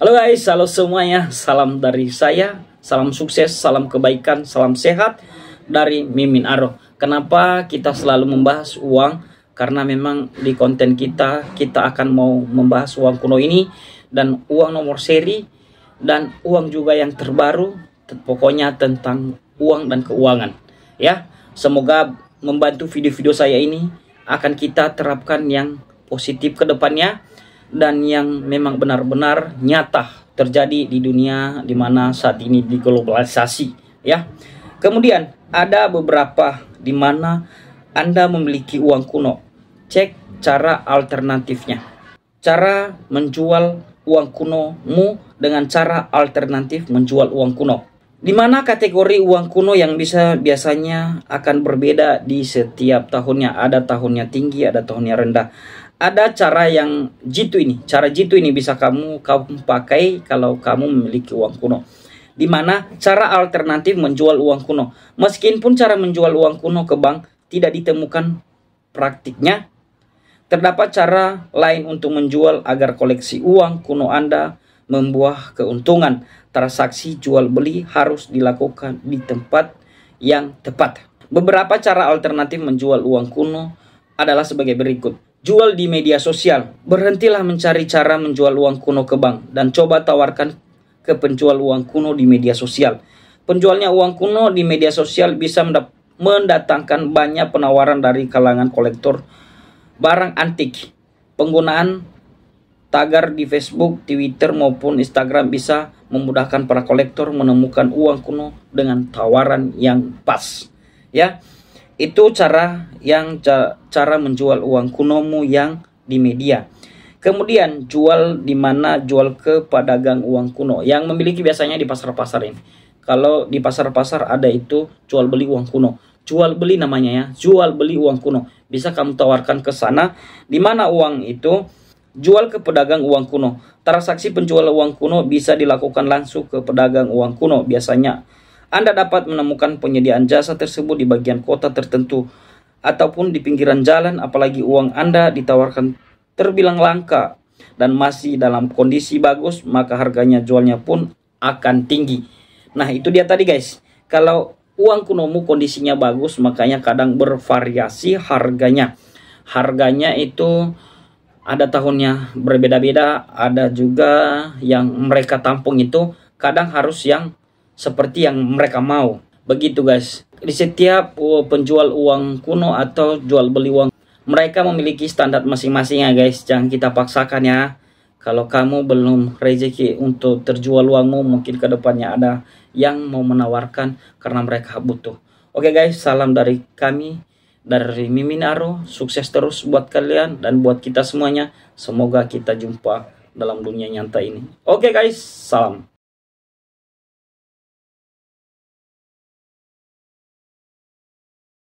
Halo guys, halo semuanya. Salam dari saya, salam sukses, salam kebaikan, salam sehat dari Mimin Aro. Kenapa kita selalu membahas uang? Karena memang di konten kita, kita akan mau membahas uang kuno ini dan uang nomor seri dan uang juga yang terbaru. Pokoknya tentang uang dan keuangan. Ya, semoga membantu video-video saya ini akan kita terapkan yang positif ke depannya dan yang memang benar-benar nyata terjadi di dunia di mana saat ini diglobalisasi ya. Kemudian ada beberapa di mana Anda memiliki uang kuno. Cek cara alternatifnya. Cara menjual uang kuno mu dengan cara alternatif menjual uang kuno. Di mana kategori uang kuno yang bisa biasanya akan berbeda di setiap tahunnya. Ada tahunnya tinggi, ada tahunnya rendah ada cara yang jitu ini. Cara jitu ini bisa kamu kamu pakai kalau kamu memiliki uang kuno. Di mana cara alternatif menjual uang kuno. Meskipun cara menjual uang kuno ke bank tidak ditemukan praktiknya, terdapat cara lain untuk menjual agar koleksi uang kuno Anda membuah keuntungan. Transaksi jual beli harus dilakukan di tempat yang tepat. Beberapa cara alternatif menjual uang kuno adalah sebagai berikut Jual di media sosial. Berhentilah mencari cara menjual uang kuno ke bank dan coba tawarkan ke penjual uang kuno di media sosial. Penjualnya uang kuno di media sosial bisa mendatangkan banyak penawaran dari kalangan kolektor barang antik. Penggunaan tagar di Facebook, Twitter maupun Instagram bisa memudahkan para kolektor menemukan uang kuno dengan tawaran yang pas. Ya. Itu cara yang cara menjual uang kunomu yang di media. Kemudian jual di mana jual ke pedagang uang kuno yang memiliki biasanya di pasar-pasar ini. Kalau di pasar-pasar ada itu jual beli uang kuno. Jual beli namanya ya, jual beli uang kuno. Bisa kamu tawarkan ke sana di mana uang itu jual ke pedagang uang kuno. Transaksi penjual uang kuno bisa dilakukan langsung ke pedagang uang kuno biasanya anda dapat menemukan penyediaan jasa tersebut di bagian kota tertentu ataupun di pinggiran jalan apalagi uang Anda ditawarkan terbilang langka dan masih dalam kondisi bagus maka harganya jualnya pun akan tinggi. Nah, itu dia tadi guys. Kalau uang kunomu kondisinya bagus makanya kadang bervariasi harganya. Harganya itu ada tahunnya berbeda-beda, ada juga yang mereka tampung itu kadang harus yang seperti yang mereka mau. Begitu guys. Di setiap uh, penjual uang kuno atau jual beli uang, mereka memiliki standar masing-masing ya guys. Jangan kita paksakan ya. Kalau kamu belum rezeki untuk terjual uangmu, mungkin ke depannya ada yang mau menawarkan karena mereka butuh. Oke guys, salam dari kami dari Mimin Aro, sukses terus buat kalian dan buat kita semuanya. Semoga kita jumpa dalam dunia nyata ini. Oke okay guys, salam.